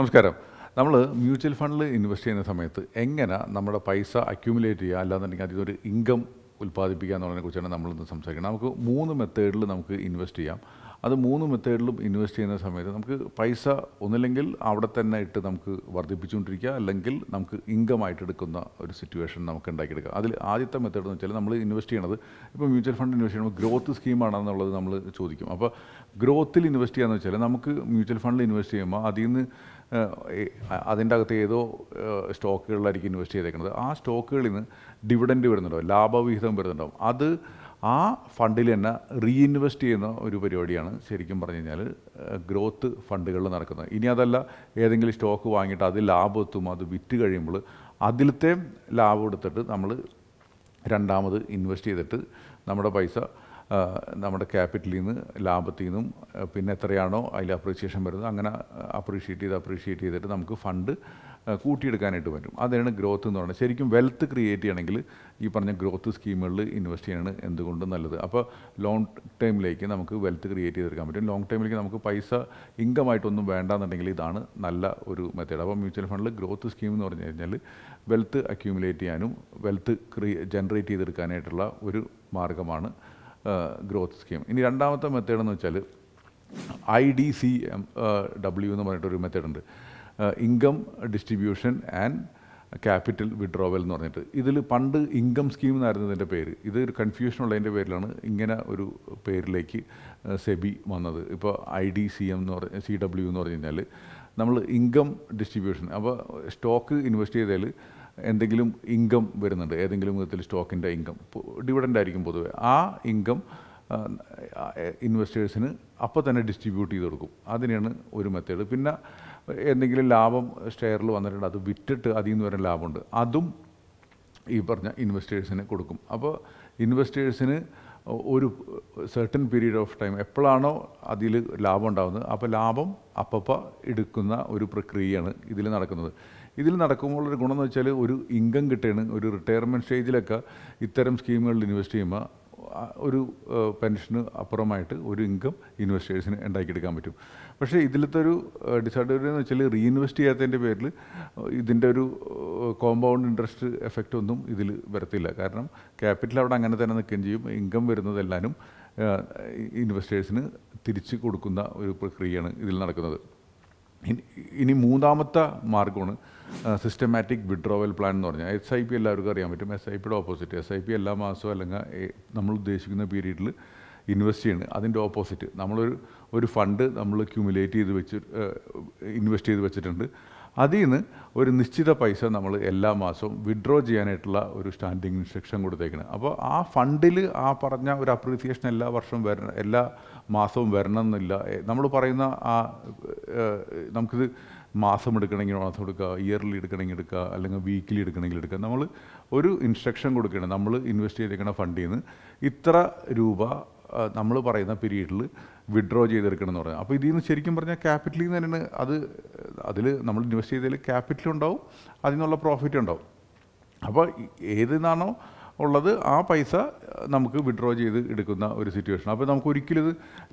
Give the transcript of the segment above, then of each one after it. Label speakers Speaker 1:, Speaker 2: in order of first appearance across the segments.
Speaker 1: നമസ്കാരം നമ്മൾ മ്യൂച്വൽ ഫണ്ടിൽ ഇൻവെസ്റ്റ് ചെയ്യുന്ന സമയത്ത് എങ്ങനെ നമ്മുടെ പൈസ അക്യൂമുലേറ്റ് ചെയ്യുക അല്ലാന്നുണ്ടെങ്കിൽ അതിനൊരു ഇൻകം ഉൽപ്പാദിപ്പിക്കുക എന്നുള്ളതിനെ കുറിച്ചാണ് നമ്മളിന്ന് സംസാരിക്കുന്നത് നമുക്ക് മൂന്ന് മെത്തേഡിൽ നമുക്ക് ഇൻവെസ്റ്റ് ചെയ്യാം അത് മൂന്ന് മെത്തേഡിലും ഇൻവെസ്റ്റ് ചെയ്യുന്ന സമയത്ത് നമുക്ക് പൈസ ഒന്നില്ലെങ്കിൽ അവിടെ തന്നെ ഇട്ട് നമുക്ക് വർദ്ധിപ്പിച്ചുകൊണ്ടിരിക്കുക അല്ലെങ്കിൽ നമുക്ക് ഇൻകം ആയിട്ട് എടുക്കുന്ന ഒരു സിറ്റുവേഷൻ നമുക്ക് ഉണ്ടാക്കിയെടുക്കുക അതിൽ ആദ്യത്തെ മെത്തേഡ് എന്ന് വെച്ചാൽ നമ്മൾ ഇൻവെസ്റ്റ് ചെയ്യണത് ഇപ്പോൾ മ്യൂച്വൽ ഫണ്ട് ഇൻവെസ്റ്റ് ചെയ്യുമ്പോൾ ഗ്രോത്ത് സ്കീമാണെന്നുള്ളത് നമ്മൾ ചോദിക്കും അപ്പോൾ ഗ്രോത്തിൽ ഇൻവെസ്റ്റ് ചെയ്യാന്ന് വെച്ചാൽ നമുക്ക് മ്യൂച്വൽ ഫണ്ടിൽ ഇൻവെസ്റ്റ് ചെയ്യുമ്പോൾ അതിൽ നിന്ന് അതിൻ്റെ അകത്ത് ഏതോ സ്റ്റോക്കുകളിലായിരിക്കും ഇൻവെസ്റ്റ് ചെയ്തേക്കുന്നത് ആ സ്റ്റോക്കുകളിൽ നിന്ന് ഡിവിഡൻഡ് വരുന്നുണ്ടാവും ലാഭവിഹിതം വരുന്നുണ്ടാവും അത് ആ ഫണ്ടിൽ തന്നെ റീഇൻവെസ്റ്റ് ചെയ്യുന്ന ഒരു പരിപാടിയാണ് ശരിക്കും പറഞ്ഞു കഴിഞ്ഞാൽ ഗ്രോത്ത് ഫണ്ടുകളിൽ നടക്കുന്നത് ഇനി അതല്ല ഏതെങ്കിലും സ്റ്റോക്ക് വാങ്ങിയിട്ട് അത് ലാഭം എത്തും അത് വിറ്റ് കഴിയുമ്പോൾ അതിലത്തെ ലാഭം എടുത്തിട്ട് നമ്മൾ രണ്ടാമത് ഇൻവെസ്റ്റ് ചെയ്തിട്ട് നമ്മുടെ പൈസ നമ്മുടെ ക്യാപിറ്റലിൽ നിന്ന് ലാഭത്തിൽ നിന്നും പിന്നെ എത്രയാണോ അതിൽ അപ്രീസിയേഷൻ വരുന്നത് അങ്ങനെ അപ്രീഷിയേറ്റ് ചെയ്ത് അപ്രീഷിയേറ്റ് ചെയ്തിട്ട് നമുക്ക് ഫണ്ട് കൂട്ടിയെടുക്കാനായിട്ട് പറ്റും അതാണ് ഗ്രോത്ത് എന്ന് പറയുന്നത് ശരിക്കും വെൽത്ത് ക്രിയേറ്റ് ചെയ്യണമെങ്കിൽ ഈ പറഞ്ഞ ഗ്രോത്ത് സ്കീമുകളിൽ ഇൻവെസ്റ്റ് ചെയ്യണം എന്തുകൊണ്ട് നല്ലത് അപ്പോൾ ലോങ് ടൈമിലേക്ക് നമുക്ക് വെൽത്ത് ക്രിയേറ്റ് ചെയ്തെടുക്കാൻ പറ്റും ലോങ് ടൈമിലേക്ക് നമുക്ക് പൈസ ഇൻകമായിട്ടൊന്നും വേണ്ടാന്നുണ്ടെങ്കിൽ ഇതാണ് നല്ല ഒരു മെത്തേഡ് അപ്പോൾ മ്യൂച്വൽ ഫണ്ടിൽ ഗ്രോത്ത് സ്കീം എന്ന് പറഞ്ഞു കഴിഞ്ഞാൽ വെൽത്ത് അക്യൂമുലേറ്റ് ചെയ്യാനും വെൽത്ത് ക്രിയ ജനറേറ്റ് ചെയ്തെടുക്കാനായിട്ടുള്ള ഒരു മാർഗമാണ് ഗ്രോത്ത് സ്കീം ഇനി രണ്ടാമത്തെ മെത്തേഡ് എന്ന് വെച്ചാൽ I D C M W എന്ന് പറഞ്ഞിട്ടൊരു മെത്തേഡുണ്ട് income distribution and capital withdrawal എന്ന് പറഞ്ഞിട്ട് ഇതിൽ പണ്ട് ഇൻകം സ്കീം എന്നായിരുന്നതിൻ്റെ പേര് ഇത് ഒരു കൺഫ്യൂഷൻ ഉള്ളതിൻ്റെ പേരിലാണ് ഇങ്ങനെ ഒരു പേരിലേക്ക് സെബി വന്നത് ഇപ്പോൾ ഐ ഡി സി എം എന്ന് പറഞ്ഞ സി ഡബ്ല്യു എന്ന് പറഞ്ഞു കഴിഞ്ഞാൽ നമ്മൾ ഇൻകം ഡിസ്ട്രിബ്യൂഷൻ അപ്പോൾ സ്റ്റോക്ക് ഇൻവെസ്റ്റ് ചെയ്താൽ എന്തെങ്കിലും ഇൻകം വരുന്നുണ്ട് ഏതെങ്കിലും വിധത്തിൽ സ്റ്റോക്കിൻ്റെ ഇൻകം ഡിവിഡൻ്റ് ആയിരിക്കും പൊതുവെ ആ ഇൻകം ഇൻവെസ്റ്റേഴ്സിന് അപ്പോൾ തന്നെ ഡിസ്ട്രിബ്യൂട്ട് ചെയ്ത് കൊടുക്കും അതിനെയാണ് ഒരു മെത്തേഡ് പിന്നെ എന്തെങ്കിലും ലാഭം ഷെയറിൽ വന്നിട്ടുണ്ട് അത് വിറ്റിട്ട് അതിൽ നിന്ന് വരുന്ന ലാഭമുണ്ട് അതും ഈ പറഞ്ഞ ഇൻവെസ്റ്റേഴ്സിന് കൊടുക്കും അപ്പോൾ ഇൻവെസ്റ്റേഴ്സിന് ഒരു സെർട്ടൺ പീരീഡ് ഓഫ് ടൈം എപ്പോഴാണോ അതിൽ ലാഭം ഉണ്ടാകുന്നത് അപ്പോൾ ലാഭം അപ്പപ്പോൾ എടുക്കുന്ന ഒരു പ്രക്രിയയാണ് ഇതിൽ നടക്കുന്നത് ഇതിൽ നടക്കുമ്പോൾ ഒരു ഗുണമെന്ന് വെച്ചാൽ ഒരു ഇൻകം കിട്ടുകയാണ് ഒരു റിട്ടയർമെൻറ്റ് സ്റ്റേജിലൊക്കെ ഇത്തരം സ്കീമുകളിൽ ഇൻവെസ്റ്റ് ചെയ്യുമ്പോൾ ഒരു പെൻഷന് അപ്പുറമായിട്ട് ഒരു ഇൻകം ഇൻവെസ്റ്റേഴ്സിന് ഉണ്ടാക്കിയെടുക്കാൻ പറ്റും പക്ഷേ ഇതിലത്തെ ഒരു ഡിസഡ്വാൻറ്റേജ് എന്ന് വെച്ചാൽ റീഇൻവെസ്റ്റ് ചെയ്യാത്തതിൻ്റെ പേരിൽ ഇതിൻ്റെ ഒരു കോമ്പൗണ്ട് ഇൻട്രസ്റ്റ് എഫക്റ്റ് ഒന്നും ഇതിൽ വരത്തില്ല കാരണം ക്യാപിറ്റൽ അവിടെ അങ്ങനെ തന്നെ നിൽക്കുകയും ചെയ്യും ഇൻകം വരുന്നതെല്ലാനും ഇൻവെസ്റ്റേഴ്സിന് തിരിച്ച് കൊടുക്കുന്ന ഒരു പ്രക്രിയയാണ് ഇതിൽ നടക്കുന്നത് ഇനി മൂന്നാമത്തെ മാർഗമാണ് സിസ്റ്റമാറ്റിക് വിഡ്രോവൽ പ്ലാൻ എന്ന് പറഞ്ഞാൽ എസ് ഐ പി എല്ലാവർക്കും അറിയാൻ പറ്റും എസ് ഐ പിയുടെ ഓപ്പോസിറ്റ് എസ് ഐ പി എല്ലാ മാസവും അല്ലെങ്കിൽ നമ്മൾ ഉദ്ദേശിക്കുന്ന പീരീഡിൽ ഇൻവെസ്റ്റ് ചെയ്യുന്നത് അതിൻ്റെ ഓപ്പോസിറ്റ് നമ്മളൊരു ഒരു ഫണ്ട് നമ്മൾ ക്യൂമുലേറ്റ് ചെയ്ത് വെച്ച് ഇൻവെസ്റ്റ് ചെയ്ത് വെച്ചിട്ടുണ്ട് അതിൽ നിന്ന് ഒരു നിശ്ചിത പൈസ നമ്മൾ എല്ലാ മാസവും വിഡ്രോ ചെയ്യാനായിട്ടുള്ള ഒരു സ്റ്റാൻഡിങ് ഇൻസ്ട്രക്ഷൻ കൊടുത്തേക്കണം അപ്പോൾ ആ ഫണ്ടിൽ ആ പറഞ്ഞ ഒരു അപ്രീസിയേഷൻ എല്ലാ വർഷവും വരണം എല്ലാ മാസവും വരണമെന്നില്ല നമ്മൾ പറയുന്ന ആ നമുക്കിത് മാസം എടുക്കണമെങ്കിൽ മാസം എടുക്കുക ഇയർലി എടുക്കണമെങ്കിൽ എടുക്കുക അല്ലെങ്കിൽ വീക്കിലി എടുക്കണമെങ്കിൽ എടുക്കുക നമ്മൾ ഒരു ഇൻസ്ട്രക്ഷൻ കൊടുക്കണം നമ്മൾ ഇൻവെസ്റ്റ് ചെയ്തിരിക്കുന്ന ഫണ്ടിൽ നിന്ന് ഇത്ര രൂപ നമ്മൾ പറയുന്ന പീരീഡിൽ വിഡ്രോ ചെയ്തെടുക്കണം എന്ന് പറയുന്നത് അപ്പോൾ ഇതിൽ നിന്ന് ശരിക്കും പറഞ്ഞാൽ ക്യാപിറ്റലിൽ നിന്ന് തന്നെയാണ് അത് അതിൽ നമ്മൾ ഇൻവെസ്റ്റ് ചെയ്തതിൽ ക്യാപിറ്റൽ ഉണ്ടാവും അതിൽ നിന്നുള്ള പ്രോഫിറ്റ് ഉണ്ടാവും അപ്പോൾ ഏതിൽ നിന്നാണോ ഉള്ളത് ആ പൈസ നമുക്ക് വിഡ്രോ ചെയ്ത് എടുക്കുന്ന ഒരു സിറ്റുവേഷൻ അപ്പോൾ നമുക്ക് ഒരിക്കലും ഇത്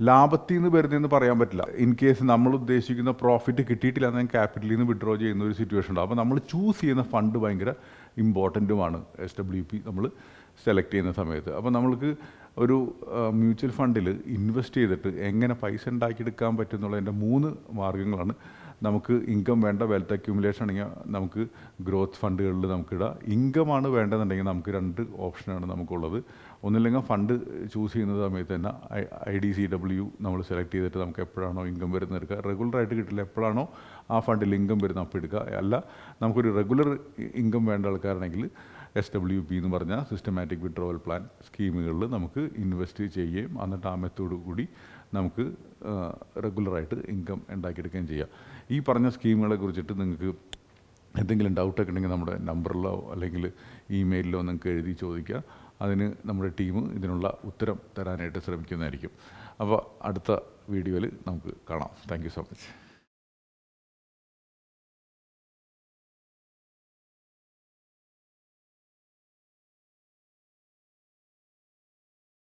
Speaker 1: ലാഭത്തിൽ നിന്ന് വരുന്നതെന്ന് പറയാൻ പറ്റില്ല ഇൻ കേസ് നമ്മൾ ഉദ്ദേശിക്കുന്ന പ്രോഫിറ്റ് കിട്ടിയിട്ടില്ല എന്നാൽ ക്യാപിറ്റലിൽ നിന്ന് വിഡ്രോ ചെയ്യുന്ന ഒരു സിറ്റുവേഷൻ ഉണ്ടാകും അപ്പോൾ നമ്മൾ ചൂസ് ചെയ്യുന്ന ഫണ്ട് ഭയങ്കര ഇമ്പോർട്ടൻറ്റുമാണ് എസ് ഡബ്ല്യു പി നമ്മൾ സെലക്ട് ചെയ്യുന്ന സമയത്ത് അപ്പോൾ നമ്മൾക്ക് ഒരു മ്യൂച്വൽ ഫണ്ടിൽ ഇൻവെസ്റ്റ് ചെയ്തിട്ട് എങ്ങനെ പൈസ ഉണ്ടാക്കിയെടുക്കാൻ പറ്റും മൂന്ന് മാർഗ്ഗങ്ങളാണ് നമുക്ക് ഇൻകം വേണ്ട വെൽത്ത് അക്യൂമുലേഷൻ ആണെങ്കിൽ നമുക്ക് ഗ്രോത്ത് ഫണ്ടുകളിൽ നമുക്കിടാം ഇൻകമാണ് വേണ്ടതെന്നുണ്ടെങ്കിൽ നമുക്ക് രണ്ട് ഓപ്ഷനാണ് നമുക്കുള്ളത് ഒന്നില്ലെങ്കിൽ ഫണ്ട് ചൂസ് ചെയ്യുന്ന സമയത്ത് തന്നെ ഐ ഡി സി ഡബ്ല്യു നമ്മൾ സെലക്ട് ചെയ്തിട്ട് നമുക്ക് എപ്പോഴാണോ ഇൻകം വരുന്നത് എടുക്കുക റെഗുലറായിട്ട് കിട്ടില്ല എപ്പോഴാണോ ആ ഫണ്ടിൽ ഇൻകം വരുന്ന അപ്പോൾ എടുക്കുക അല്ല നമുക്കൊരു റെഗുലർ ഇൻകം വേണ്ട ആൾക്കാരാണെങ്കിൽ എസ് ഡബ്ല്യു പി എന്ന് പറഞ്ഞ സിസ്റ്റമാറ്റിക് വിഡ്രോവൽ പ്ലാൻ സ്കീമുകളിൽ നമുക്ക് ഇൻവെസ്റ്റ് ചെയ്യുകയും എന്നിട്ട് ആ മെത്തോഡ് കൂടി നമുക്ക് റെഗുലറായിട്ട് ഇൻകം ഉണ്ടാക്കിയെടുക്കുകയും ചെയ്യാം ഈ പറഞ്ഞ സ്കീമുകളെ കുറിച്ചിട്ട് നിങ്ങൾക്ക് എന്തെങ്കിലും ഡൗട്ടൊക്കെ ഉണ്ടെങ്കിൽ നമ്മുടെ നമ്പറിലോ അല്ലെങ്കിൽ ഇമെയിലിലോ നിങ്ങൾക്ക് എഴുതി ചോദിക്കുക അതിന് നമ്മുടെ ടീം ഇതിനുള്ള ഉത്തരം തരാനായിട്ട് ശ്രമിക്കുന്നതായിരിക്കും അപ്പോൾ അടുത്ത വീഡിയോയിൽ നമുക്ക് കാണാം താങ്ക് സോ മച്ച്